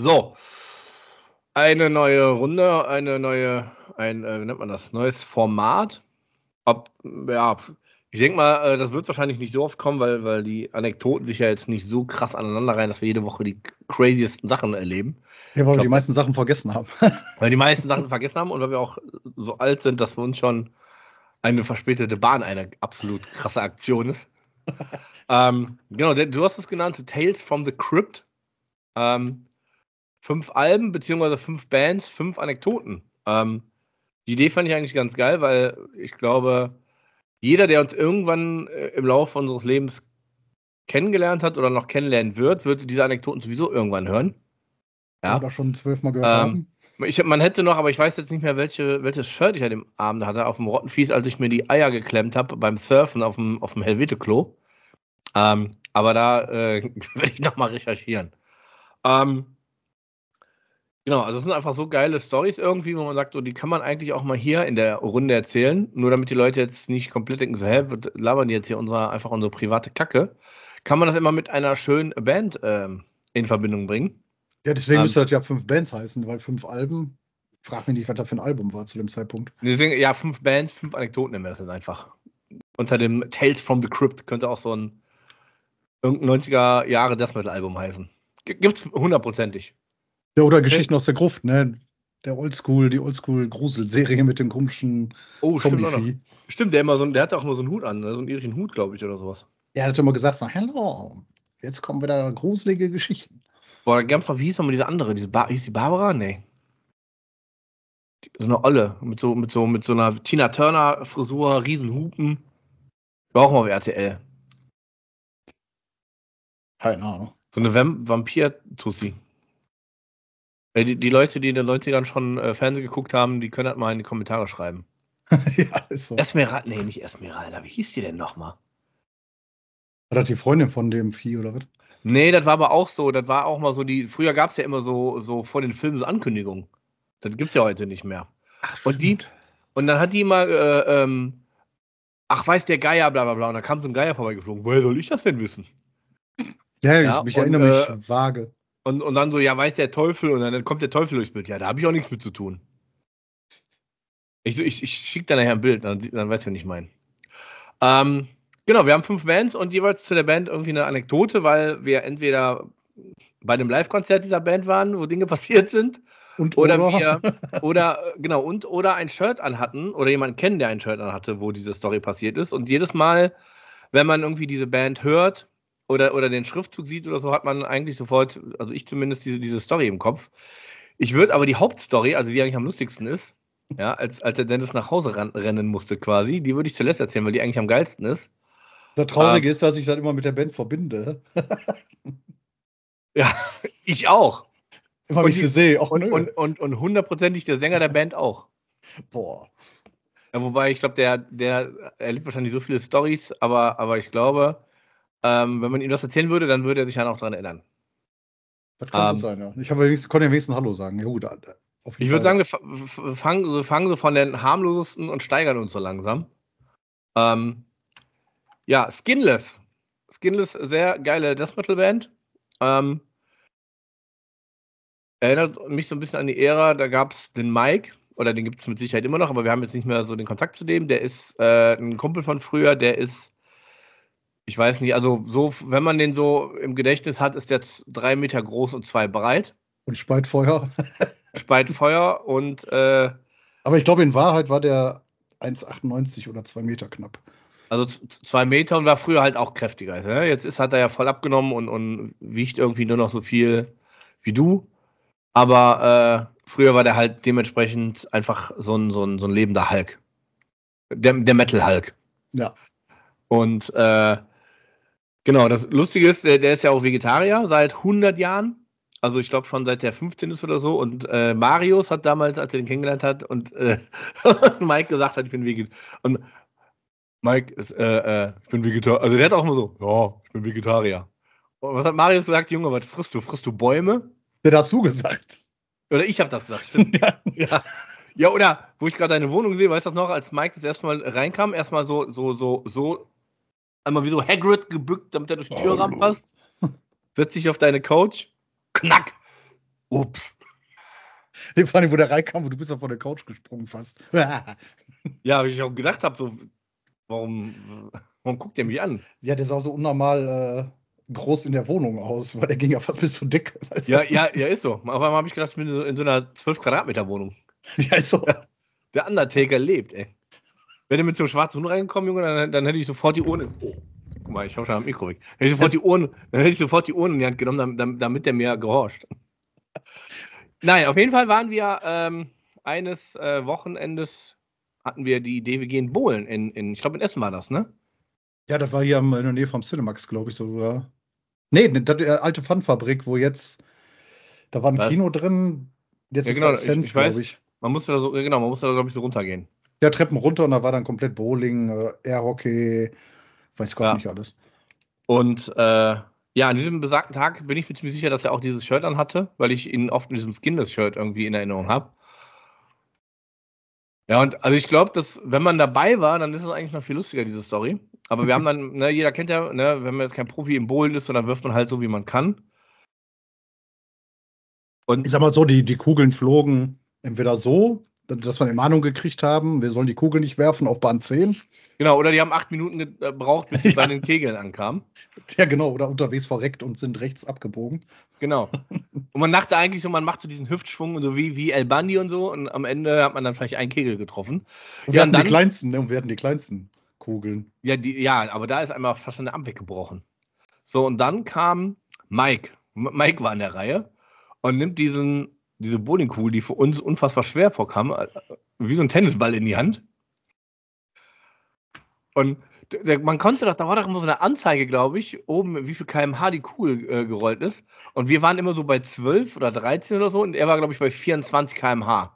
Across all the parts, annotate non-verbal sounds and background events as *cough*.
So. Eine neue Runde, eine neue, ein, äh, wie nennt man das, neues Format. Ob, ja, ich denke mal, äh, das wird wahrscheinlich nicht so oft kommen, weil, weil die Anekdoten sich ja jetzt nicht so krass aneinander rein, dass wir jede Woche die craziesten Sachen erleben. Ja, weil glaub, wir die meisten Sachen vergessen haben. *laughs* weil die meisten Sachen vergessen haben und weil wir auch so alt sind, dass wir uns schon eine verspätete Bahn eine absolut krasse Aktion ist. *laughs* ähm, genau, du hast es genannt, Tales from the Crypt. Ähm, fünf Alben beziehungsweise fünf Bands, fünf Anekdoten. Ähm, die Idee fand ich eigentlich ganz geil, weil ich glaube, jeder, der uns irgendwann äh, im Laufe unseres Lebens kennengelernt hat oder noch kennenlernen wird, wird diese Anekdoten sowieso irgendwann hören. Ja. Oder schon zwölfmal gehört ähm, haben. Ich, man hätte noch, aber ich weiß jetzt nicht mehr, welche, welches Shirt ich an dem Abend hatte, auf dem Rottenfies, als ich mir die Eier geklemmt habe beim Surfen auf dem, auf dem Helvete-Klo. Ähm, aber da äh, *laughs* werde ich nochmal recherchieren. Ähm, Genau, also es sind einfach so geile Stories irgendwie, wo man sagt, so, oh, die kann man eigentlich auch mal hier in der Runde erzählen, nur damit die Leute jetzt nicht komplett denken, so, hä, wir labern die jetzt hier unsere, einfach unsere private Kacke, kann man das immer mit einer schönen Band ähm, in Verbindung bringen. Ja, deswegen ähm, müsste das ja fünf Bands heißen, weil fünf Alben, frag mich nicht, was da für ein Album war zu dem Zeitpunkt. Deswegen, ja, fünf Bands, fünf Anekdoten nennen wir das jetzt einfach. Unter dem Tales from the Crypt könnte auch so ein 90er Jahre Death Metal Album heißen. Gibt's hundertprozentig. Ja, oder Geschichten äh. aus der Gruft, ne? Der Oldschool, die Oldschool-Gruselserie mit dem komischen oh, Zombie-Vieh. Stimmt, der, immer so, der hatte auch immer so einen Hut an, ne? so einen irischen Hut, glaube ich, oder sowas. Der hat immer gesagt, so, hello, jetzt kommen wieder gruselige Geschichten. Boah, ganz wie hieß nochmal diese andere? Diese ba hieß die Barbara? Nee. So eine Olle mit so, mit so, mit so einer Tina Turner-Frisur, Riesenhupen. War auch mal auf RTL. Keine Ahnung. So eine Vamp Vampir-Tussi. Äh, die, die, Leute, die in den 90ern schon äh, Fernsehen geguckt haben, die können das halt mal in die Kommentare schreiben. *laughs* ja, ist so. Esmeralda, nee, nicht Esmeralda. Wie hieß die denn nochmal? War das die Freundin von dem Vieh oder was? Nee, das war aber auch so. Das war auch mal so die. Früher gab es ja immer so, so vor den Filmen so Ankündigungen. Das gibt es ja heute nicht mehr. Ach, und die, und dann hat die mal, äh, ähm, ach weiß der Geier, bla bla bla. Und da kam so ein Geier vorbeigeflogen. Woher soll ich das denn wissen? Ja, ja ich, mich und, erinnere mich äh, vage. Und, und dann so, ja, weiß der Teufel, und dann kommt der Teufel durchs Bild. Ja, da habe ich auch nichts mit zu tun. Ich, ich, ich schicke dann nachher ein Bild, dann, dann weiß, wen ich meine. Ähm, genau, wir haben fünf Bands und jeweils zu der Band irgendwie eine Anekdote, weil wir entweder bei einem Live-Konzert dieser Band waren, wo Dinge *laughs* passiert sind. Und oder, oder wir, *laughs* oder äh, genau, und oder ein Shirt anhatten oder jemanden kennen, der ein Shirt anhatte, wo diese Story passiert ist. Und jedes Mal, wenn man irgendwie diese Band hört, oder, oder den Schriftzug sieht oder so, hat man eigentlich sofort, also ich zumindest, diese, diese Story im Kopf. Ich würde aber die Hauptstory, also die eigentlich am lustigsten ist, ja, als, als der Dennis nach Hause ran, rennen musste quasi, die würde ich zuletzt erzählen, weil die eigentlich am geilsten ist. Das Traurige um, ähm, ist, dass ich das immer mit der Band verbinde. *laughs* ja, ich auch. Immer wenn ich sie sehe. Och, und, und, und, und hundertprozentig der Sänger der Band auch. Boah. Ja, wobei, ich glaube, der, der erlebt wahrscheinlich so viele Stories, aber, aber ich glaube, ähm, wenn man ihm das erzählen würde, dann würde er sich dann halt auch daran erinnern. Das kann ähm, so sein, ja. Ich habe wenigstens, konnte ja wenigstens Hallo sagen. Ja, gut, äh, ich würde sagen, wir fangen, wir fangen so von den harmlosesten und steigern uns so langsam. Ähm, ja, Skinless. Skinless, sehr geile Death Metal Band. Ähm, erinnert mich so ein bisschen an die Ära, da gab es den Mike, oder den gibt es mit Sicherheit immer noch, aber wir haben jetzt nicht mehr so den Kontakt zu dem. Der ist äh, ein Kumpel von früher, der ist ich weiß nicht, also so, wenn man den so im Gedächtnis hat, ist der drei Meter groß und zwei breit. Und speit Feuer. *laughs* speit Feuer und. Äh, Aber ich glaube, in Wahrheit war der 1,98 oder zwei Meter knapp. Also zwei Meter und war früher halt auch kräftiger. Ne? Jetzt ist, hat er ja voll abgenommen und, und wiegt irgendwie nur noch so viel wie du. Aber äh, früher war der halt dementsprechend einfach so ein, so ein, so ein lebender Hulk. Der, der Metal Hulk. Ja. Und äh, Genau, das Lustige ist, der, der ist ja auch Vegetarier seit 100 Jahren. Also ich glaube schon seit der 15 ist oder so. Und äh, Marius hat damals, als er den kennengelernt hat, und äh, *laughs* Mike gesagt hat, ich bin Vegetarier. Und Mike ist, äh, äh, ich bin Vegetarier. Also der hat auch immer so, ja, ich bin Vegetarier. Und was hat Marius gesagt, Junge, was frisst du? Frisst du Bäume? Der hat dazu gesagt. Oder ich habe das gesagt, stimmt. *laughs* ja. ja. Ja, oder wo ich gerade deine Wohnung sehe, weißt du das noch, als Mike das erste Mal reinkam, erstmal so, so, so, so einmal wie so Hagrid gebückt, damit er durch die Tür oh, ranpasst. Setzt sich auf deine Couch. Knack. Ups. Nee, vor wo der reinkam und du bist ja von der Couch gesprungen fast. *laughs* ja, wie ich auch gedacht habe, so, warum, warum guckt der mich an? Ja, der sah so unnormal äh, groß in der Wohnung aus, weil der ging ja fast bis zu dick. *laughs* Weißt ja, du? ja, ja, ist so. Auf einmal habe ich gedacht, ich bin so in so einer 12 Quadratmeter Wohnung. Ja, ist so. Der Undertaker lebt, ey wenn Wäre mit so einem schwarzen Hund reingekommen, Junge, dann, dann hätte ich sofort die Urne. Oh, guck mal, ich hau schon am Mikro weg. Hätte sofort die Urne, dann hätte ich sofort die Urne in die Hand genommen, damit, damit der mir gehorcht. *laughs* Nein, auf jeden Fall waren wir ähm, eines äh, Wochenendes, hatten wir die Idee, wir gehen bowlen. In, in, ich glaube, in Essen war das, ne? Ja, das war hier äh, in der Nähe vom Cinemax, glaube ich sogar. Nee, ne, das, äh, alte Pfannfabrik, wo jetzt, da war ein Was? Kino drin. Jetzt ja, genau, ist das Sense, ich, ich weiß, ich. Man musste da so, genau, man musste da, glaube ich, so runtergehen. Ja, Treppen runter und da war dann komplett Bowling, äh, Airhockey, weiß Gott ja. nicht alles. Und äh, ja, an diesem besagten Tag bin ich mir ziemlich sicher, dass er auch dieses Shirt anhatte, weil ich ihn oft in diesem Skinless-Shirt irgendwie in Erinnerung habe. Ja, und also ich glaube, dass wenn man dabei war, dann ist es eigentlich noch viel lustiger, diese Story. Aber wir haben dann, *laughs* ne, jeder kennt ja, ne, wenn man jetzt kein Profi im Bowlen ist, dann wirft man halt so, wie man kann. Und ich sag mal so, die, die Kugeln flogen entweder so dass wir eine Mahnung gekriegt haben, wir sollen die Kugel nicht werfen auf Bahn 10. Genau, oder die haben acht Minuten äh, gebraucht, bis sie ja. *laughs* bei den Kegeln ankamen. Ja, genau, oder unterwegs verreckt und sind rechts abgebogen. Genau. *laughs* und man dachte eigentlich so, man macht so diesen Hüftschwung und so wie, wie El Bandi und so und am Ende hat man dann vielleicht einen Kegel getroffen. Und wir ja, hatten dann, die kleinsten, ne? Und wir hatten die kleinsten Kugeln. Ja, die, ja, aber da ist einmal fast eine Amp weggebrochen. So, und dann kam Mike. Mike war in der Reihe und nimmt diesen diese Bowlingkugel, die für uns unfassbar schwer vorkam, äh, wie so ein Tennisball in die Hand. Und man konnte doch, da war doch immer so eine Anzeige, glaube ich, oben, wie viel kmh die Kugel äh, gerollt ist. Und wir waren immer so bei 12 oder 13 oder so und er war, glaube ich, bei 24 kmh.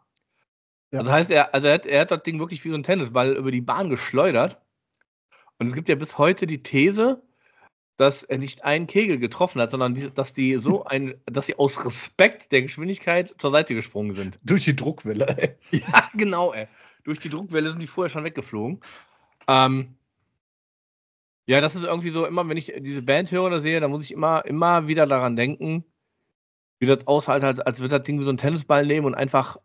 Ja. das also heißt, er, also er, hat, er hat das Ding wirklich wie so ein Tennisball über die Bahn geschleudert. Und es gibt ja bis heute die These, dass er nicht einen Kegel getroffen hat, sondern die, dass die so *laughs* ein, dass sie aus Respekt der Geschwindigkeit zur Seite gesprungen sind. Durch die Druckwelle. Ey. *laughs* Ja, genau, ey. Durch die Druckwelle sind die vorher schon weggeflogen. Ähm, ja, das ist irgendwie so, immer wenn ich diese Band höre oder sehe, dann muss ich immer, immer wieder daran denken, wie das aushält, als, als würde das Ding wie so einen Tennisball nehmen und einfach.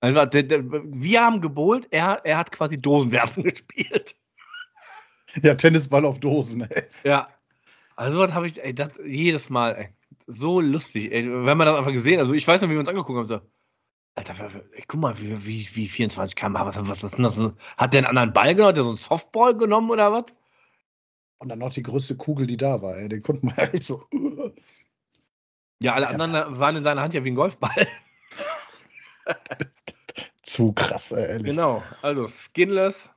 einfach der, der, wir haben gebohlt, er, er hat quasi Dosenwerfen *laughs* gespielt. Ja, Tennisball auf Dosen. Ey. Ja, also was habe ich, ey, das jedes Mal, ey, so lustig, ey, wenn man das einfach gesehen, also ich weiß noch, wie wir uns angeguckt haben, so, Alter, ey, guck mal, wie, wie, wie 24 kmh, was, was, was ist denn das? Hat der einen anderen Ball genommen? Hat der so einen Softball genommen oder was? Und dann noch die größte Kugel, die da war, ey, den konnten wir echt so. *laughs* Ja, alle ja. anderen waren in seiner Hand ja wie ein Golfball. *laughs* Zu krass, ehrlich. Genau, also Skinless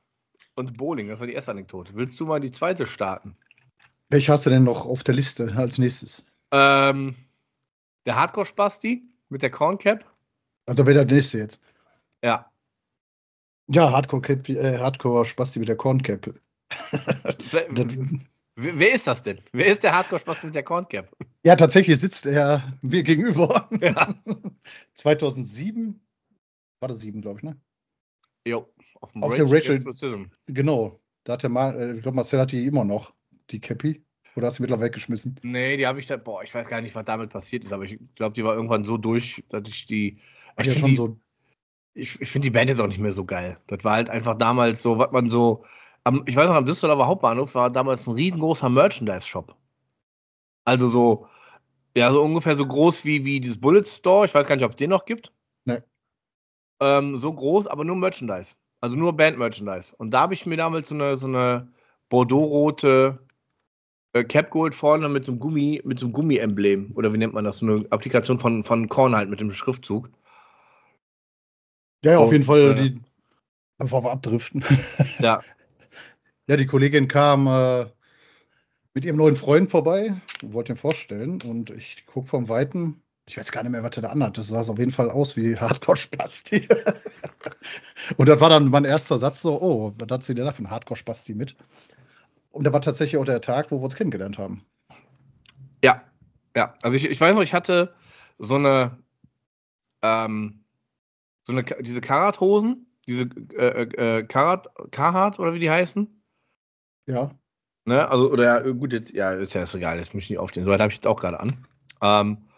und Bowling, das war die erste Anekdote. Willst du mal die zweite starten? Welche hast du denn noch auf der Liste als nächstes? Ähm, der Hardcore-Spasti mit der Corncap. Also wer der nächste jetzt. Ja. Ja, Hardcore-Spasti äh, Hardcore mit der Corncap. *laughs* Wer ist das denn? Wer ist der Hardcore-Spasti mit der Corncap? Ja, tatsächlich sitzt er mir gegenüber. Ja. 2007, *laughs* war das 7, glaube ich, ne? Jo, auf, dem auf Rage der Rachel. Genau, da hat der Ma äh, ich glaube, Marcel hat die immer noch die Cappy? Oder hast du mittlerweile weggeschmissen? Nee, die habe ich da. boah, ich weiß gar nicht, was damit passiert ist, aber ich glaube, die war irgendwann so durch, dass ich die. Ich ja, schon die, so. Ich, ich finde die Band jetzt auch nicht mehr so geil. Das war halt einfach damals so, was man so. Am, ich weiß noch, am Düsseldorfer Hauptbahnhof war damals ein riesengroßer Merchandise-Shop. Also so, ja, so ungefähr so groß wie, wie dieses Bullet Store. Ich weiß gar nicht, ob es den noch gibt. Nee. Ähm, so groß, aber nur Merchandise. Also nur Band-Merchandise. Und da habe ich mir damals so eine, so eine Bordeaux-rote äh, Cap geholt vorne mit so einem Gummi, mit so einem Gummi-Emblem. Oder wie nennt man das? So eine Applikation von, von Korn halt mit dem Schriftzug. Ja, ja auf Und, jeden Fall äh, die einfach abdriften. *laughs* Ja. ja, die Kollegin kam äh, mit ihrem neuen Freund vorbei, wollte ihn vorstellen. Und ich gucke vom Weiten. Ich weiß gar nicht mehr, was er da anhat. Das sah auf jeden Fall aus wie Hardcore-Spasti. *laughs* Und das war dann mein erster Satz so: Oh, was hat sie denn da für ein Hardcore-Spasti mit? Und da war tatsächlich auch der Tag, wo wir uns kennengelernt haben. Ja, ja. Also ich, ich weiß noch, ich hatte so eine, ähm, so eine, diese Karathosen, diese äh, äh, äh Karat, Karat oder wie die heißen. Ja. Ne, also, oder ja, gut, jetzt, ja, ist ja ist egal, jetzt muss ich nicht aufstehen. So weit habe ich jetzt auch gerade an. Ähm,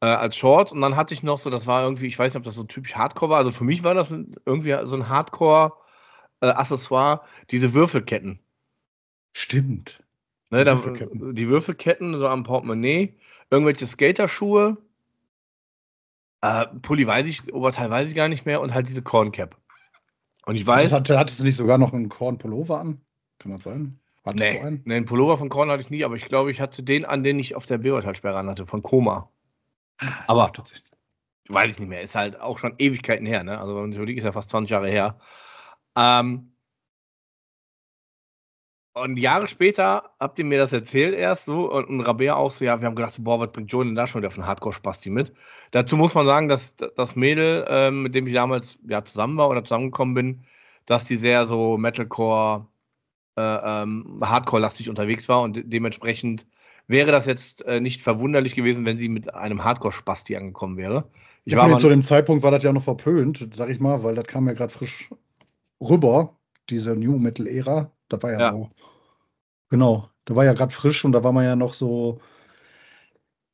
äh, als Shorts und dann hatte ich noch so, das war irgendwie, ich weiß nicht, ob das so typisch Hardcore war, also für mich war das irgendwie so ein Hardcore-Accessoire, äh, diese Würfelketten. Stimmt. Ne, da, Würfelketten. die Würfelketten so am Portemonnaie, irgendwelche Skaterschuhe, äh, Pulli weiß ich, Oberteil weiß ich gar nicht mehr und halt diese Corncap. Und ich weiß. Hatte, hattest du nicht sogar noch einen Kornpullover an? Kann das sein? Hattest nee, du einen? nee, einen Pullover von Korn hatte ich nie, aber ich glaube, ich hatte den an, den ich auf der Beurteilsperre an hatte, von Koma. Ah, aber Weiß ich nicht mehr, ist halt auch schon Ewigkeiten her, ne? Also, wenn man sich überlegt, ist ja fast 20 Jahre her. Ähm, und Jahre später habt ihr mir das erzählt erst so und, und Rabea auch so, ja, wir haben gedacht, boah, was bringt Joe denn da schon wieder von Hardcore-Spasti mit? Dazu muss man sagen, dass das Mädel, äh, mit dem ich damals ja, zusammen war oder zusammengekommen bin, dass die sehr so Metalcore, äh, ähm, Hardcore-lastig unterwegs war und de dementsprechend wäre das jetzt äh, nicht verwunderlich gewesen, wenn sie mit einem Hardcore-Spasti angekommen wäre. Ich ja, war zu dem Zeitpunkt war das ja noch verpönt, sag ich mal, weil das kam ja gerade frisch rüber, diese New Metal-Ära das war ja, ja. so. Genau, da war ja gerade frisch und da war man ja noch so,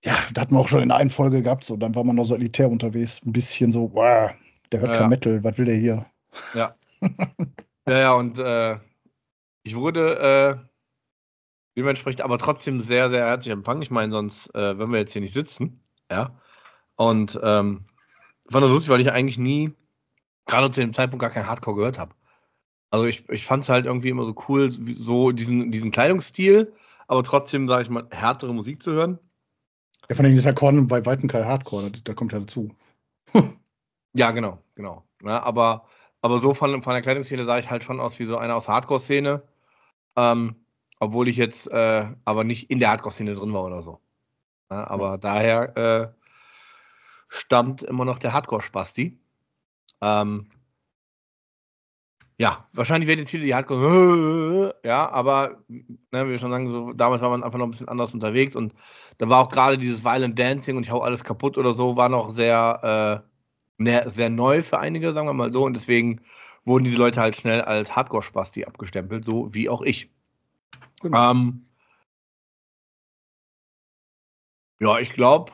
ja, da hat man auch schon in einer Folge gehabt, so, dann war man noch so elitär unterwegs, ein bisschen so, wow, der hört ja, kein ja. Metal, was will der hier? Ja. *laughs* ja, ja, und äh, ich wurde äh, dementsprechend aber trotzdem sehr, sehr herzlich empfangen. Ich meine, sonst äh, wenn wir jetzt hier nicht sitzen, ja. Und ähm, war nur lustig, weil ich eigentlich nie, gerade zu dem Zeitpunkt, gar kein Hardcore gehört habe. Also ich, ich fand es halt irgendwie immer so cool, so diesen, diesen Kleidungsstil, aber trotzdem, sage ich mal, härtere Musik zu hören. Ja, von denen ist ja Korn bei Weitem kein Hardcore, da, kommt ja dazu. *laughs* ja, genau, genau. Ja, ne, aber, aber so von, von der Kleidungsszene sah ich halt schon aus wie so einer aus der Hardcore-Szene. Ähm, obwohl ich jetzt äh, aber nicht in der Hardcore-Szene drin war oder so. Ne, ja, aber mhm. daher äh, stammt immer noch der Hardcore-Spasti. Ähm, ja, wahrscheinlich werden jetzt viele die Hardcore, *laughs* ja, aber ne, wir schon sagen, so, damals war man einfach noch ein bisschen anders unterwegs und da war auch gerade dieses Violent Dancing und ich hau alles kaputt oder so, war noch sehr, äh, ne, sehr neu für einige, sagen wir mal so, und deswegen wurden diese Leute halt schnell als Hardcore-Spasti abgestempelt, so wie auch ich. Genau. Ähm, ja, ich glaube,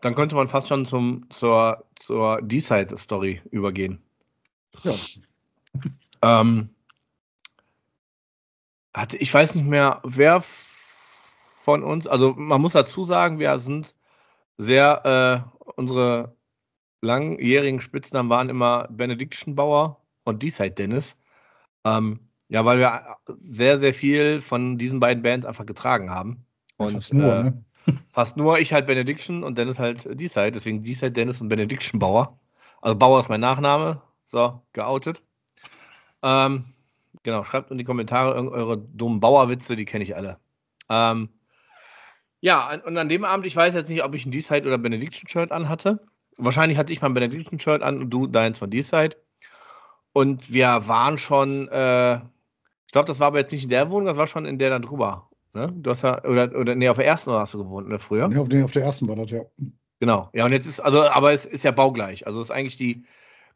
dann könnte man fast schon zum, zur, zur D-Side-Story übergehen. Ja, ähm, hatte, ich weiß nicht mehr, wer von uns, also man muss dazu sagen, wir sind sehr, äh, unsere langjährigen Spitznamen waren immer Benediction Bauer und Diesheit halt Dennis. Ähm, ja, weil wir sehr, sehr viel von diesen beiden Bands einfach getragen haben. Und, fast nur, äh, ne? *laughs* *laughs* Fast nur, ich halt Benediction und Dennis halt Deeside. deswegen Deeside, Dennis und Benediction Bauer. Also Bauer ist mein Nachname, so, geoutet. Ähm, genau, schreibt in die Kommentare eure dummen Bauerwitze, die kenne ich alle. Ähm, ja, und an dem Abend, ich weiß jetzt nicht, ob ich ein D-Side oder Benediction-Shirt anhatte. Wahrscheinlich hatte ich mein Benediction-Shirt an und du deins von D-Side. Und wir waren schon, äh, ich glaube, das war aber jetzt nicht in der Wohnung, das war schon in der da drüber. Ne? Du hast ja, oder, oder nee, auf der ersten hast du gewohnt, ne, früher? Nee, auf, nee, auf der ersten war das, ja. Genau, ja, und jetzt ist, also, aber es ist ja baugleich. Also es ist eigentlich die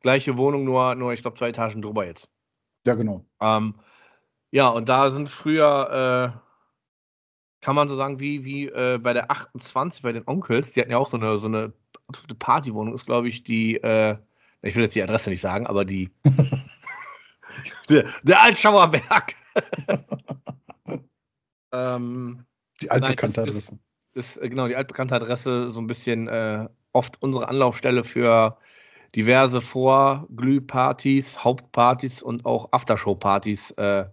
gleiche Wohnung, nur, nur ich glaube, zwei Etagen drüber jetzt. Ja, genau. Ähm, ja, und da sind früher, äh, kann man so sagen, wie, wie äh, bei der 28, bei den Onkels, die hatten ja auch so eine, so eine absolute Partywohnung, ist glaube ich die, äh, ich will jetzt die Adresse nicht sagen, aber die, *laughs* der, der Altschauer *laughs* ähm, die altbekannte Adresse. Ist, ist, äh, genau, die altbekannte Adresse so ein bisschen äh, oft unsere Anlaufstelle für diverse Vorglühpartys, Hauptpartys und auch Aftershow-Partys äh,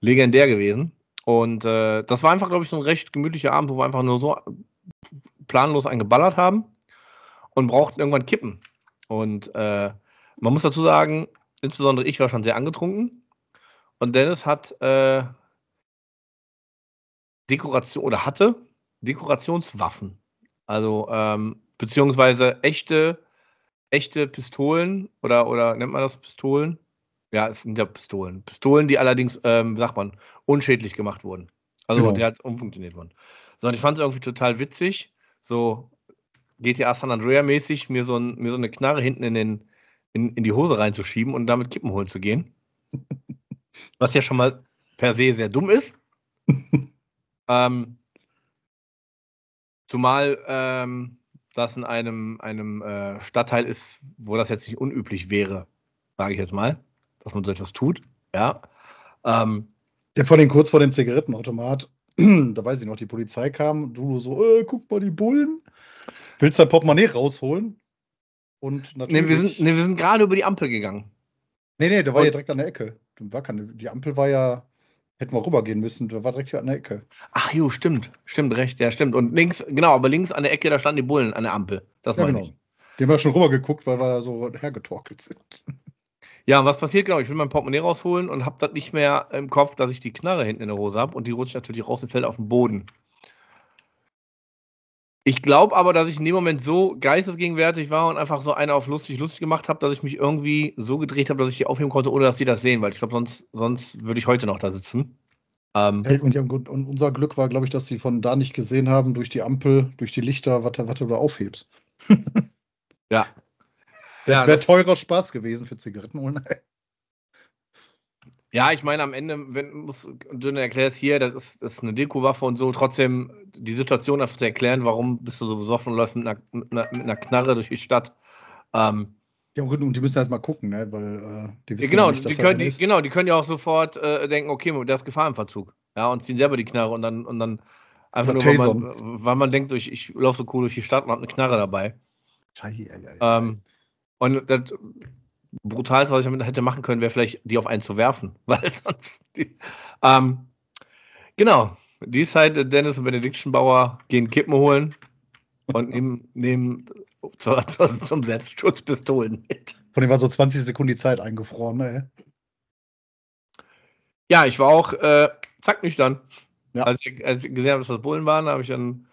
legendär gewesen. Und äh, das war einfach, glaube ich, so ein recht gemütlicher Abend, wo wir einfach nur so planlos eingeballert haben und brauchten irgendwann Kippen. Und äh, man muss dazu sagen, insbesondere ich war schon sehr angetrunken. Und Dennis hat äh, Dekoration oder hatte Dekorationswaffen. Also ähm, beziehungsweise echte echte Pistolen oder, oder nennt man das Pistolen? Ja, es sind ja Pistolen. Pistolen, die allerdings, ähm, sagt man, unschädlich gemacht wurden. Also genau. die hat umfunktioniert worden. Sondern ich fand es irgendwie total witzig, so GTA San andrea mäßig mir so, mir so eine Knarre hinten in, den, in, in die Hose reinzuschieben und damit Kippen holen zu gehen. *laughs* Was ja schon mal per se sehr dumm ist. *laughs* ähm, zumal ähm, das in einem, einem äh, Stadtteil ist, wo das jetzt nicht unüblich wäre, sage ich jetzt mal, dass man so etwas tut. Ja. Ähm, ja, vor den kurz vor dem Zigarettenautomat, *clears throat* da weiß ich noch, die Polizei kam, und du so, äh, guck mal die Bullen. Willst dein Portemonnaie rausholen? Und natürlich. Nee, wir sind, nee, sind gerade über die Ampel gegangen. Nee, nee, der war und, ja direkt an der Ecke. War keine, die Ampel war ja Hätten wir rübergehen müssen, da war direkt hier an der Ecke. Ach jo, stimmt, stimmt, recht, ja, stimmt. Und links, genau, aber links an der Ecke, da standen die Bullen an der Ampel. Das ja, meine genau. ich. Die haben wir schon rübergeguckt, weil wir da so hergetorkelt sind. Ja, und was passiert genau? Ich will mein Portemonnaie rausholen und habe das nicht mehr im Kopf, dass ich die Knarre hinten in der Hose habe und die rutscht natürlich raus und fällt auf den Boden. Ich glaube aber, dass ich in dem Moment so geistesgegenwärtig war und einfach so eine auf lustig lustig gemacht habe, dass ich mich irgendwie so gedreht habe, dass ich die aufheben konnte, ohne dass sie das sehen, weil ich glaube, sonst, sonst würde ich heute noch da sitzen. Ähm, und, ja, und, unser Glück war, glaube ich, dass sie von da nicht gesehen haben, durch die Ampel, durch die Lichter, was, was du da aufhebst. *laughs* ja. ja Wäre teurer Spaß gewesen für Zigaretten ohne. Ja, ich meine, am Ende, wenn muss, du erklärst hier, das ist, das ist eine Dekowaffe und so, trotzdem die Situation einfach zu erklären, warum bist du so besoffen und läufst mit einer, mit einer, mit einer Knarre durch die Stadt. Ähm, ja, gut, und die müssen erstmal gucken, ne? weil äh, die wissen genau, ja nicht, dass halt die können, das die, Genau, die können ja auch sofort äh, denken, okay, der ist Gefahrenverzug. Ja, und ziehen selber die Knarre und dann, und dann einfach ja, nur, weil man, weil man, denkt, ich, ich laufe so cool durch die Stadt und habe eine Knarre dabei. Scheiße, ey, ey, ähm, Und das Brutalste, was ich damit hätte machen können, wäre vielleicht, die auf einen zu werfen, *laughs* weil sonst. Die, ähm, genau, die ist halt äh, Dennis und Benediction Bauer gehen Kippen holen und *laughs* nehmen, nehmen zur, zur, zum Selbstschutz Pistolen mit. Von dem war so 20 Sekunden die Zeit eingefroren, ne? Ja, ich war auch äh, zack nüchtern. Ja. Als, ich, als ich gesehen habe, dass das Bullen waren, habe ich dann.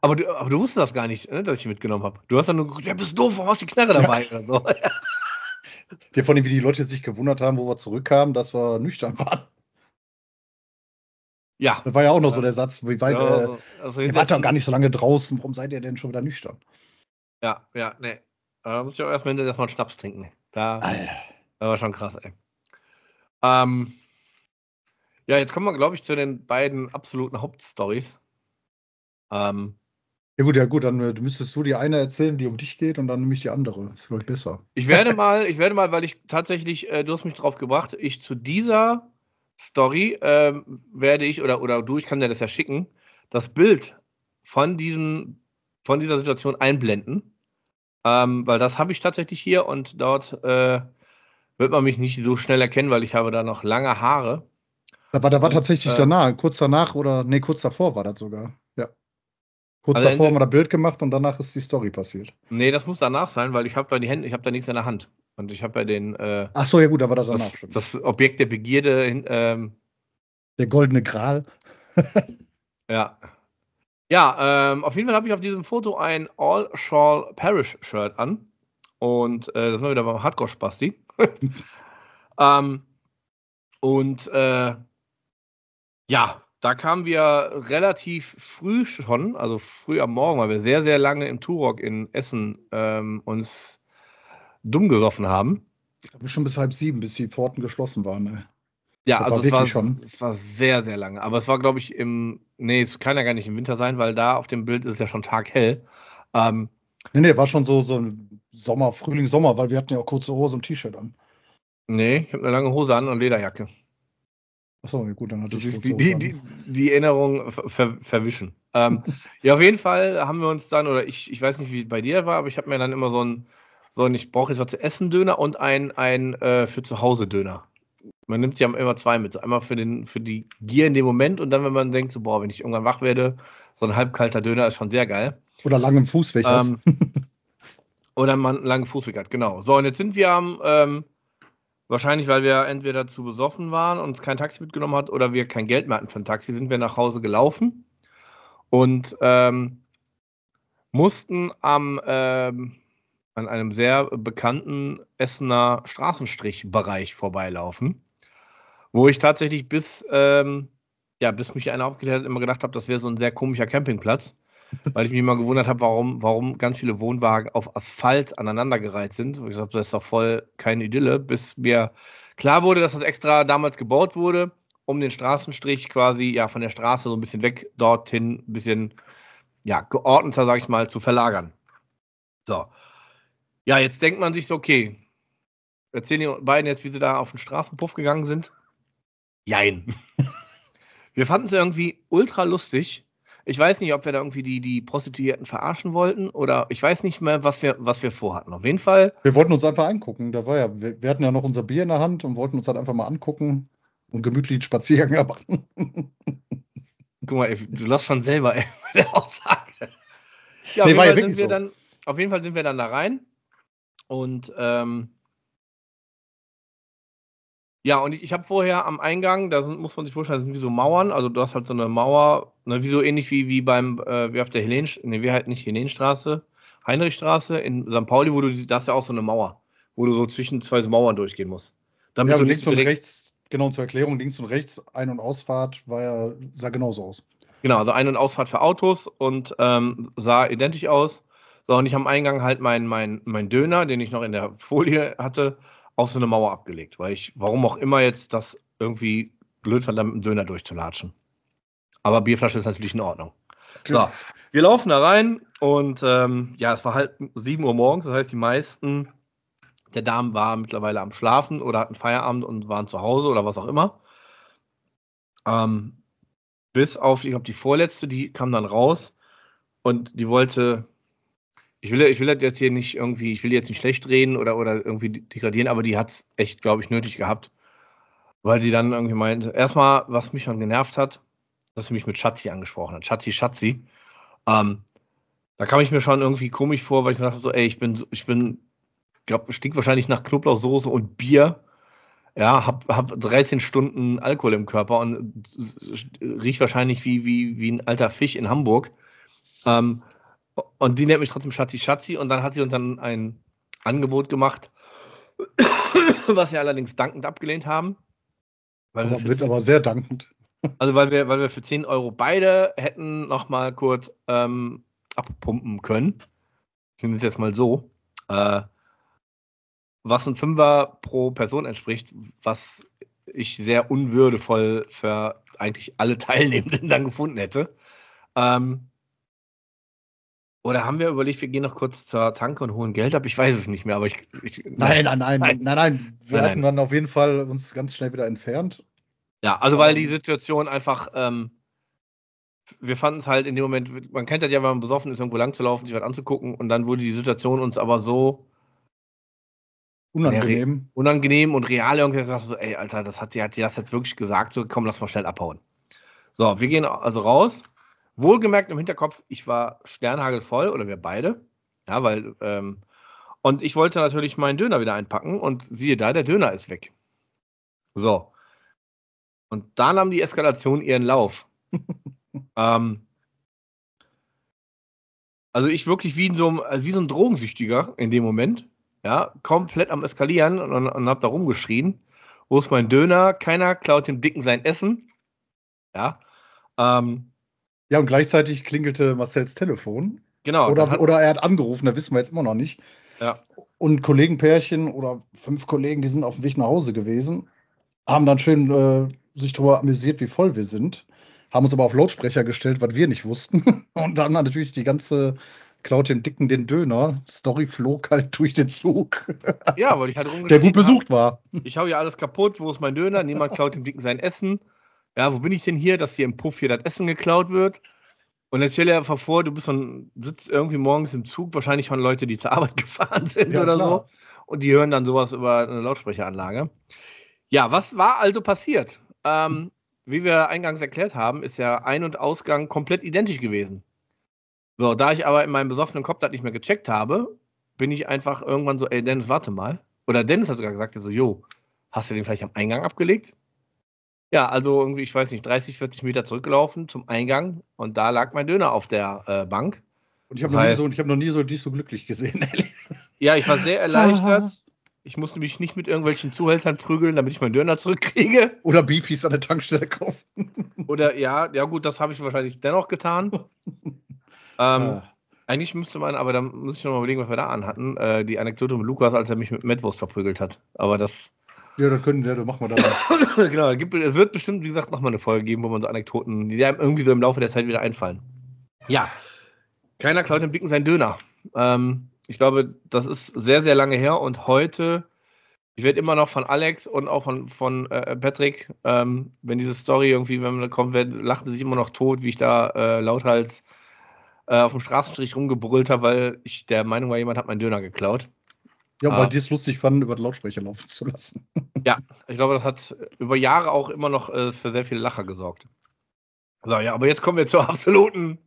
Aber du, aber du wusstest das gar nicht, ne, dass ich mitgenommen habe. Du hast dann nur geguckt, ja, bist du doof, warum hast du die Knarre dabei? Ja. Oder so. *laughs* Der von dem, wie die Leute sich gewundert haben, wo wir zurückkamen, dass wir nüchtern waren. Ja. Das war ja auch noch so der Satz, wie weit, ja, äh, also, also ihr wart doch gar nicht so lange draußen, warum seid ihr denn schon wieder nüchtern? Ja, ja, ne. Da muss ich auch erstmal erstmal einen Schnaps trinken. Da, Alter. das war schon krass, ey. Ähm, ja, jetzt kommen wir, glaube ich, zu den beiden absoluten Hauptstories. Ähm, ja gut, ja gut, dann äh, müsstest du die eine erzählen, die um dich geht, und dann nehme ich die andere. Das ist vielleicht besser. Ich werde mal, ich werde mal, weil ich tatsächlich, äh, du hast mich drauf gebracht, ich zu dieser Story äh, werde ich, oder, oder du, ich kann dir das ja schicken, das Bild von, diesen, von dieser Situation einblenden. Ähm, weil das habe ich tatsächlich hier und dort äh, wird man mich nicht so schnell erkennen, weil ich habe da noch lange Haare. Da war, da war und, tatsächlich äh, danach, kurz danach oder, nee, kurz davor war das sogar kurz also davor haben wir äh, da Bild gemacht und danach ist die Story passiert. Nee, das muss danach sein, weil ich habe da die Hände, ich habe da nichts in der Hand. Und ich habe ja den. Äh, Ach so, ja gut, aber das danach. Das, stimmt. das Objekt der Begierde. Ähm, der goldene Gral. *laughs* ja. Ja, ähm, auf jeden Fall habe ich auf diesem Foto ein All Shawl Parish Shirt an. Und äh, das war wieder beim Hardcore-Spasti. *laughs* ähm, und äh, ja, da kamen wir relativ früh schon, also früh am Morgen, weil wir sehr, sehr lange im Turok in Essen ähm, uns dumm gesoffen haben. Ich glaube schon bis halb sieben, bis die Pforten geschlossen waren. Ne? Ja, das also war es, war, schon. es war sehr, sehr lange. Aber es war, glaube ich, im. Nee, es kann ja gar nicht im Winter sein, weil da auf dem Bild ist es ja schon taghell. Ähm, nee, nee, war schon so, so ein Sommer, Frühling, Sommer, weil wir hatten ja auch kurze Hose und T-Shirt an. Nee, ich habe eine lange Hose an und Lederjacke. Achso, gut, dann hatte ich die, die, die, die Erinnerung ver verwischen. Ähm, *laughs* ja, auf jeden Fall haben wir uns dann, oder ich, ich weiß nicht, wie es bei dir war, aber ich habe mir dann immer so ein, so ein ich brauche jetzt was zu essen Döner und ein, ein äh, für zu Hause Döner. Man nimmt ja immer zwei mit. Einmal für, den, für die Gier in dem Moment und dann, wenn man denkt, so, boah, wenn ich irgendwann wach werde, so ein halbkalter Döner ist schon sehr geil. Oder langem Fußweg. Ähm, *laughs* oder man einen langen Fußweg hat, genau. So, und jetzt sind wir am. Ähm, Wahrscheinlich, weil wir entweder zu besoffen waren und kein Taxi mitgenommen hat oder wir kein Geld mehr hatten für ein Taxi, sind wir nach Hause gelaufen und ähm, mussten am, ähm, an einem sehr bekannten Essener Straßenstrichbereich vorbeilaufen, wo ich tatsächlich bis, ähm, ja, bis mich einer aufgeklärt hat, immer gedacht habe, das wäre so ein sehr komischer Campingplatz weil ich mich mal gewundert habe, warum, warum ganz viele Wohnwagen auf Asphalt aneinandergereiht sind. Ich glaube, das ist doch voll keine Idylle, bis mir klar wurde, dass das extra damals gebaut wurde, um den Straßenstrich quasi ja von der Straße so ein bisschen weg dorthin ein bisschen ja, geordneter, sage ich mal, zu verlagern. So. Ja, jetzt denkt man sich so, okay, erzählen die beiden jetzt, wie sie da auf den Straßenpuff gegangen sind? Jein. *laughs* Wir fanden es irgendwie ultra lustig, ich weiß nicht, ob wir da irgendwie die, die Prostituierten verarschen wollten oder ich weiß nicht mehr, was wir, was wir vorhatten. Auf jeden Fall. Wir wollten uns einfach angucken. Da war ja, wir, wir hatten ja noch unser Bier in der Hand und wollten uns halt einfach mal angucken und gemütlich einen Spaziergang *laughs* machen. Guck mal, ey, du lass schon selber ey, *laughs* mit der Aussage. Ja, nee, auf, jeden Fall ja sind wir so. dann, auf jeden Fall sind wir dann da rein und ähm, ja, und ich habe vorher am Eingang, da sind, muss man sich vorstellen, das sind wie so Mauern. Also du hast halt so eine Mauer, ne, wie so ähnlich wie, wie beim, äh, wie auf der Helen, ne, wie halt nicht Helenstraße, Heinrichstraße in St. Pauli, wo du, das ist ja auch so eine Mauer, wo du so zwischen zwei so Mauern durchgehen musst. Damit ja, also links und rechts, genau zur Erklärung, links und rechts, Ein- und Ausfahrt war ja, sah genauso aus. Genau, also Ein- und Ausfahrt für Autos und ähm, sah identisch aus. So, und ich habe am Eingang halt meinen mein, mein Döner, den ich noch in der Folie hatte, auf so eine Mauer abgelegt, weil ich, warum auch immer jetzt das irgendwie blöd fand, mit einem Döner durchzulatschen. Aber Bierflasche ist natürlich in Ordnung. Klar. So, wir laufen da rein und ähm, ja, es war halt 7 Uhr morgens, das heißt, die meisten der Damen waren mittlerweile am Schlafen oder hatten Feierabend und waren zu Hause oder was auch immer. Ähm, bis auf, ich glaube, die vorletzte, die kam dann raus und die wollte ich will, ich will das jetzt hier nicht irgendwie, ich will jetzt nicht schlecht reden oder, oder irgendwie degradieren, aber die hat es echt, glaube ich, nötig gehabt. Weil sie dann irgendwie meint, erstmal, was mich schon genervt hat, dass sie mich mit Schatzi angesprochen hat. Schatzi, Schatzi. Ähm, da kam ich mir schon irgendwie komisch vor, weil ich mir dachte, so, ey, ich bin, ich bin, glaube, stinkt wahrscheinlich nach Knoblauchsoße und Bier. Ja, hab, hab 13 Stunden Alkohol im Körper und äh, riecht wahrscheinlich wie, wie, wie ein alter Fisch in Hamburg. Ähm, und sie nennt mich trotzdem Schatzi Schatzi und dann hat sie uns dann ein Angebot gemacht, *coughs* was wir allerdings dankend abgelehnt haben. Weil aber, mit, aber sehr dankend. Also weil wir, weil wir für 10 Euro beide hätten nochmal kurz ähm, abpumpen können. Sind es jetzt mal so. Äh, was ein Fünfer pro Person entspricht, was ich sehr unwürdevoll für eigentlich alle *laughs* Teilnehmenden dann gefunden hätte. Ähm, oder haben wir überlegt, wir gehen noch kurz zur Tanke und holen Geld ab? Ich weiß es nicht mehr, aber ich. ich nein, nein, nein, nein, nein, nein, Wir nein, hatten nein. dann auf jeden Fall uns ganz schnell wieder entfernt. Ja, also weil ähm. die Situation einfach. Ähm, wir fanden es halt in dem Moment, man kennt das ja, wenn man besoffen ist, irgendwo lang zu laufen, sich was anzugucken und dann wurde die Situation uns aber so unangenehm, unangenehm und real irgendwie gesagt, so, ey, Alter, das hat die, hat die das jetzt wirklich gesagt, so komm, lass mal schnell abhauen. So, wir gehen also raus Wohlgemerkt im Hinterkopf, ich war sternhagelvoll oder wir beide. Ja, weil, ähm, und ich wollte natürlich meinen Döner wieder einpacken und siehe da, der Döner ist weg. So. Und da nahm die Eskalation ihren Lauf. *laughs* ähm, also ich wirklich wie, in so einem, äh, wie so ein Drogensüchtiger in dem Moment, ja, komplett am Eskalieren und, und, und hab da rumgeschrien. Wo ist mein Döner? Keiner klaut dem Dicken sein Essen. Ja. Ähm, ja, und gleichzeitig klingelte Marcells Telefon. Genau. Oder, hat, oder er hat angerufen, da wissen wir jetzt immer noch nicht. Ja. Und Kollegenpärchen oder fünf Kollegen, die sind auf dem Weg nach Hause gewesen, haben dann schön äh, sich darüber amüsiert, wie voll wir sind, haben uns aber auf Lautsprecher gestellt, was wir nicht wussten. *laughs* Und dann natürlich die ganze klaut dem Dicken den Döner. Story flog halt durch den Zug. Ja, weil ich halt rumgeschrieben *laughs* Der gut besucht hab, war. Ich habe hier alles kaputt, wo ist mein Döner? Niemand klaut dem Dicken sein Essen ja, wo bin ich denn hier, dass hier im Puff hier das Essen geklaut wird? Und jetzt stell dir einfach vor, du bist dann, sitzt irgendwie morgens im Zug, wahrscheinlich von Leute, die zur *laughs* Arbeit gefahren sind ja, oder klar. so. Und die hören dann sowas über eine Lautsprecheranlage. Ja, was war also passiert? Ähm, wie wir eingangs erklärt haben, ist ja Ein- und Ausgang komplett identisch gewesen. So, da ich aber in meinem besoffenen Kopf das nicht mehr gecheckt habe, bin ich einfach irgendwann so, ey Dennis, warte mal. Oder Dennis hat sogar gesagt, so, jo, hast du den vielleicht am Eingang abgelegt? Ja, also irgendwie, ich weiß nicht, 30, 40 Meter zurückgelaufen zum Eingang und da lag mein Döner auf der äh, Bank. Und ich habe noch, nie so, hab noch nie so dich so glücklich gesehen, *laughs* ehrlich. Ja, ich war sehr *laughs* erleichtert. Ich musste mich nicht mit irgendwelchen Zuhältern prügeln, damit ich meinen Döner zurückkriege. Oder Beefies an der Tankstelle kaufen. *laughs* Oder ja, ja gut, das habe ich wahrscheinlich dennoch getan. Ah. ähm, ah. Eigentlich müsste man, aber da muss ich nochmal überlegen, was wir da anhatten, äh, die Anekdote mit Lukas, als er mich mit Metwurst verprügelt hat. Aber das ja, das können wir, das machen wir dann. *coughs* genau, gibt, es wird bestimmt, wie gesagt, nochmal eine Folge geben, wo man so Anekdoten, die einem irgendwie so im Laufe der Zeit wieder einfallen. Ja, keiner klaut den Blicken seinen Döner. Ähm, ich glaube, das ist sehr, sehr lange her und heute, ich werde immer noch von Alex und auch von, von äh, Patrick, ähm, wenn diese Story irgendwie, wenn man da kommt, wird, sie sich immer noch tot, wie ich da äh, lauthals äh, auf dem Straßenstrich rumgebrüllt habe, weil ich der Meinung war, jemand hat meinen Döner geklaut. Ja, weil äh, die es lustig fanden, über den Lautsprecher laufen zu lassen. *laughs* ja, ich glaube, das hat über Jahre auch immer noch äh, für sehr viel Lacher gesorgt. So, ja, aber jetzt kommen wir zur absoluten,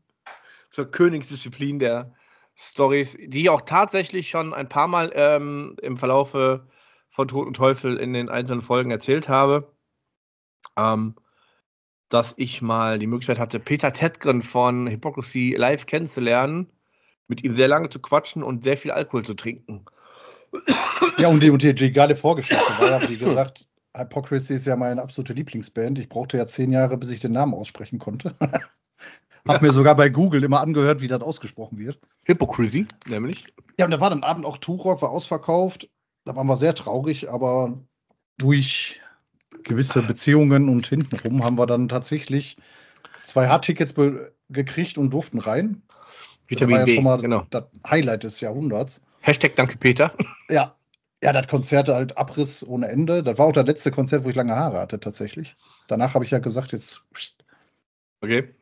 zur Königsdisziplin der Stories, die auch tatsächlich schon ein paar Mal ähm, im Verlaufe von Tod und Teufel in den einzelnen Folgen erzählt habe. Ähm, dass ich mal die Möglichkeit hatte, Peter Tetgren von Hypocrisy live kennenzulernen, mit ihm sehr lange zu quatschen und sehr viel Alkohol zu trinken. Ja, und die, und die, die geile Vorgeschichte war ja, wie gesagt, Hypocrisy ist ja meine absolute Lieblingsband. Ich brauchte ja zehn Jahre, bis ich den Namen aussprechen konnte. *laughs* Hab mir sogar bei Google immer angehört, wie das ausgesprochen wird. Hypocrisy, nämlich. Ja, und da war dann Abend auch Turok, war ausverkauft. Da waren wir sehr traurig, aber durch gewisse Beziehungen und hintenrum haben wir dann tatsächlich zwei Hardtickets gekriegt und durften rein. Vitamin das war ja B, schon mal genau. das Highlight des Jahrhunderts. Hashtag danke Peter. *laughs* Ja. Ja, das Konzert halt Abriss ohne Ende. Das war auch das letzte Konzert, wo ich lange Haare hatte, tatsächlich. Danach habe ich ja gesagt, jetzt. Pst. Okay.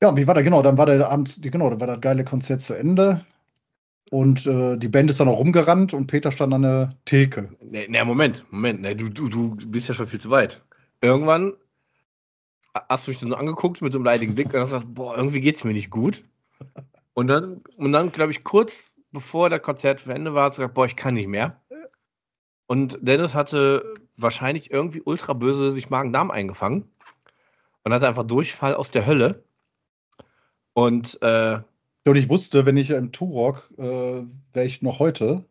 Ja, wie war da genau? Dann war der Abend, genau, dann war das geile Konzert zu Ende. Und äh, die Band ist dann auch rumgerannt und Peter stand an der Theke. Nee, nee Moment, Moment, nee, du, du, du bist ja schon viel zu weit. Irgendwann hast du mich dann so angeguckt mit so einem leidigen Blick und hast gesagt, boah, irgendwie geht's mir nicht gut. Und dann, und dann glaube ich, kurz bevor der Konzert zu Ende war, hat gesagt, boah, ich kann nicht mehr. Und Dennis hatte wahrscheinlich irgendwie ultra böse sich Magen-Darm eingefangen und hatte einfach Durchfall aus der Hölle. Und, äh, und ich wusste, wenn ich im Turok äh, wäre ich noch heute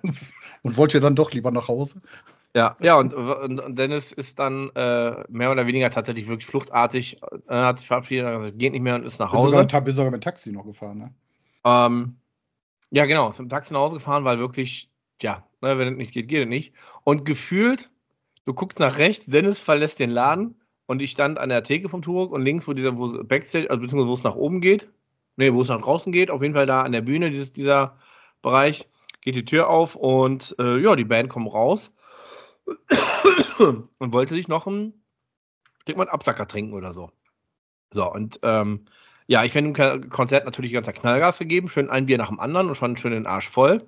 *laughs* und wollte dann doch lieber nach Hause. Ja, ja, und, und, und Dennis ist dann äh, mehr oder weniger tatsächlich wirklich fluchtartig, äh, hat sich verabschiedet, hat gesagt, geht nicht mehr und ist nach Hause. Bin sogar, bin sogar mit Taxi noch gefahren, ne? Ähm, ja, genau, sind Taxi nach Hause gefahren, weil wirklich, ja, ne, wenn es nicht geht, geht es nicht. Und gefühlt, du guckst nach rechts, Dennis verlässt den Laden und ich stand an der Theke vom Turok und links, wo dieser wo Backstage, also beziehungsweise wo es nach oben geht, ne, wo es nach draußen geht, auf jeden Fall da an der Bühne, dieses, dieser Bereich, geht die Tür auf und äh, ja, die Band kommt raus und wollte sich noch ein denke mal einen Absacker trinken oder so. So, und ähm, ja, ich werde im Konzert natürlich ganz Knallgas gegeben, schön ein Bier nach dem anderen und schon schön den Arsch voll.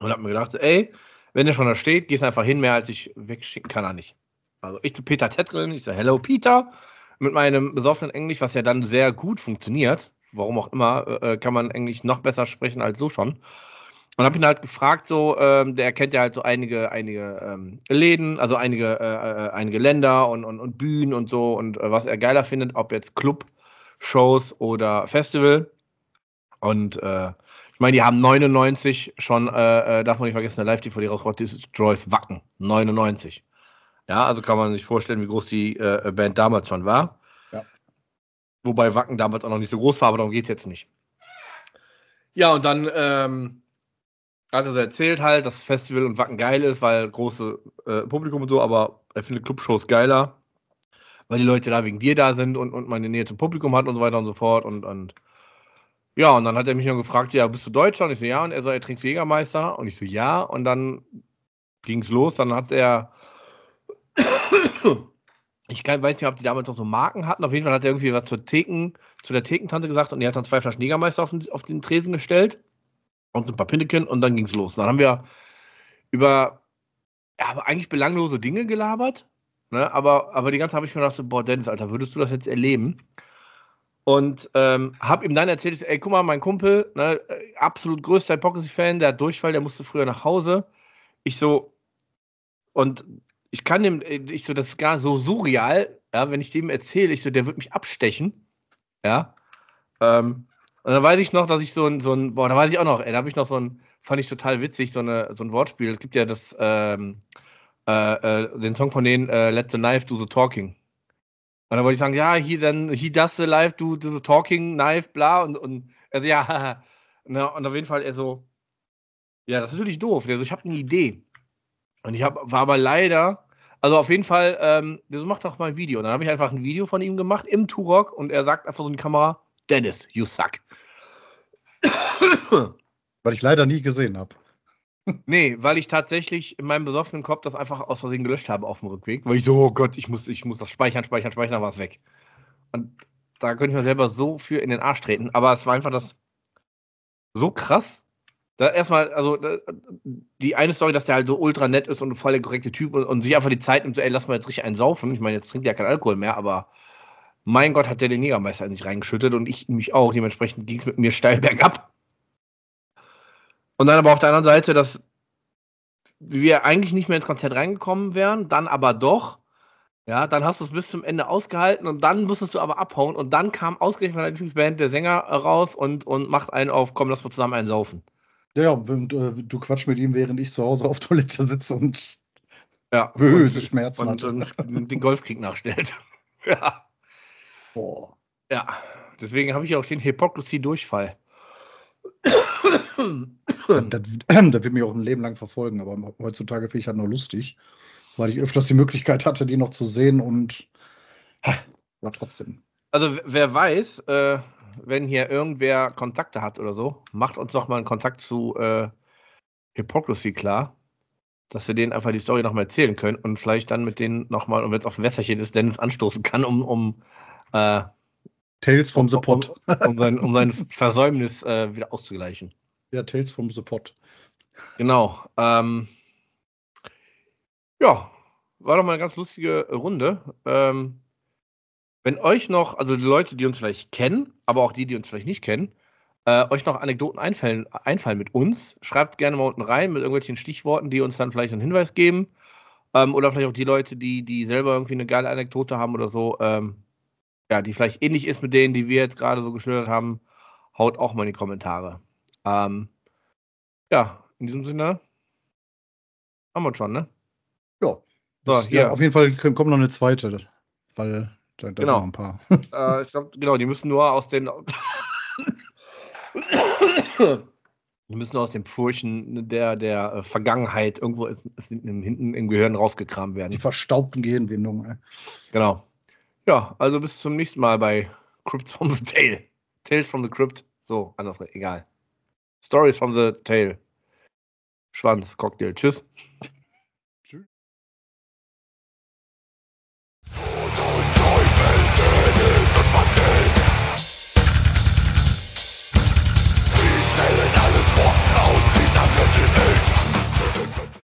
Und habe mir gedacht, ey, wenn der schon da steht, gehst einfach hin, mehr als ich wegschicken kann er nicht. Also ich zu Peter Tetrin, ich sage, hello Peter, mit meinem besoffenen Englisch, was ja dann sehr gut funktioniert, warum auch immer, äh, äh kann man Englisch noch besser sprechen als so schon. Und habe ihn halt gefragt, so, ähm, der kennt ja halt so einige, einige ähm, Läden, also einige, äh, äh einige Länder und, und, und Bühnen und so und äh, was er geiler findet, ob jetzt Club Shows oder Festival. Und äh, ich meine, die haben 99 schon, äh, äh, darf man nicht vergessen, der Live-DVD rausgebracht, ist Joyce Wacken, 99. Ja, also kann man sich vorstellen, wie groß die äh, Band damals schon war. Ja. Wobei Wacken damals auch noch nicht so groß war, aber darum geht es jetzt nicht. Ja, und dann ähm, hat er erzählt halt, dass Festival und Wacken geil ist, weil große äh, Publikum und so, aber er findet Clubshows geiler weil die Leute da wegen dir da sind und, und meine Nähe zum Publikum hat und so weiter und so fort. Und, und ja, und dann hat er mich noch gefragt, ja, bist du Deutscher? Und ich so, ja. Und er so, er trinkt Jägermeister. Und ich so, ja. Und dann ging es los. Dann hat er, *coughs* ich kann, weiß nicht, ob die damals noch so Marken hatten. Auf jeden Fall hat er irgendwie was zur Theken, zu der Thekentante gesagt. Und die hat dann zwei Flaschen Jägermeister auf den, auf den Tresen gestellt und so ein paar Pinneken. Und dann ging es los. Und dann haben wir über ja, eigentlich belanglose Dinge gelabert. Ne? Aber, aber die ganze Zeit habe ich mir gedacht, so, boah, Dennis, Alter, würdest du das jetzt erleben? Und ähm, habe ihm dann erzählt, ey, guck mal, mein Kumpel, ne, äh, absolut größter Hypocrisy-Fan, der hat Durchfall, der musste früher nach Hause. Ich so, und ich kann dem, äh, ich so, das ist gar so surreal, ja, wenn ich dem erzähle, ich so, der wird mich abstechen, ja. Ähm, und dann weiß ich noch, dass ich so ein, so ein, boah, da weiß ich auch noch, ey, da habe ich noch so ein, fand ich total witzig, so, eine, so ein Wortspiel. Es gibt ja das, ähm, äh, äh, den Song von denen, äh, Let the Knife Do the Talking. Und dann wollte ich sagen, ja, he, then, he does the life, do, do the talking, knife, bla. Und, und also, ja, *laughs* na, ne, und auf jeden Fall, er so, ja, das ist natürlich doof. Also, ich habe eine Idee. Und ich hab, war aber leider, also auf jeden Fall, ähm, der so macht doch mal ein Video. Und dann habe ich einfach ein Video von ihm gemacht im Turok und er sagt einfach so in die Kamera, Dennis, you suck. Weil ich leider nie gesehen habe. Nee, weil ich tatsächlich in meinem besoffenen Kopf das einfach aus Versehen gelöscht habe auf dem Rückweg. Weil ich so, oh Gott, ich muss, ich muss das speichern, speichern, speichern, war es weg. Und da könnte ich mir selber so für in den Arsch treten. Aber es war einfach das so krass. Da erstmal, also die eine Story, dass der halt so ultra nett ist und voll der korrekte Typ und, und sich einfach die Zeit nimmt, so, ey, lass mal jetzt richtig einen saufen. Ich meine, jetzt trinkt er keinen Alkohol mehr, aber mein Gott, hat der den Jägermeister in sich reingeschüttet und ich mich auch. Dementsprechend ging es mit mir steil bergab. Und dann aber auf der anderen Seite, dass wir eigentlich nicht mehr ins Konzert reingekommen wären, dann aber doch. Ja, dann hast du es bis zum Ende ausgehalten und dann musstest du aber abhauen und dann kam ausgerechnet von der Lieblingsband der Sänger äh, raus und, und macht einen auf, komm, lass mal zusammen einen saufen. Ja, ja, und, äh, du quatsch mit ihm, während ich zu Hause auf Toilette sitze und ja, böse Schmerzen und, und, und, den Golfkrieg nachstellt. *laughs* ja. Boah. Ja, deswegen habe ich auch den Hypocrisy-Durchfall. *coughs* das, das *clears throat* wird mich auch ein Leben lang verfolgen, aber heutzutage finde ich halt noch lustig, weil ich öfters die Möglichkeit hatte, die noch zu sehen und ha, war trotzdem. Also wer weiß, äh, wenn hier irgendwer Kontakte hat oder so, macht uns doch mal einen Kontakt zu äh, Hypocrisy klar, dass wir denen einfach die Story nochmal erzählen können und vielleicht dann mit denen nochmal, und wenn es auf dem Wässerchen ist, Dennis anstoßen kann, um, um äh, Tales from the Pot. Um, um, um, sein, um sein Versäumnis äh, wieder auszugleichen. Ja, Tales vom Support. Genau. Ähm, ja, war doch mal eine ganz lustige Runde. Ähm, wenn euch noch, also die Leute, die uns vielleicht kennen, aber auch die, die uns vielleicht nicht kennen, äh, euch noch Anekdoten einfallen, einfallen mit uns, schreibt gerne mal unten rein mit irgendwelchen Stichworten, die uns dann vielleicht einen Hinweis geben. Ähm, oder vielleicht auch die Leute, die, die selber irgendwie eine geile Anekdote haben oder so, ähm, ja, die vielleicht ähnlich ist mit denen, die wir jetzt gerade so geschildert haben, haut auch mal in die Kommentare. Ähm, ja, in diesem Sinne haben wir schon, ne? Ja. So, hier. Ja, auf jeden Fall kommt noch eine zweite, weil da, da genau. noch ein paar. *laughs* äh, ich glaube, genau, die müssen nur aus den. *coughs* die müssen aus den Furchen der, der äh, Vergangenheit irgendwo ist, ist hinten im Gehirn rausgekramt werden. Die verstaubten Gehirnwindungen. Ey. Genau. Ja, also bis zum nächsten Mal bei Crypt from the Tale. Tales from the Crypt. So, anders, egal. Stories from the Tail. Schwanz, Cocktail. Tschüss.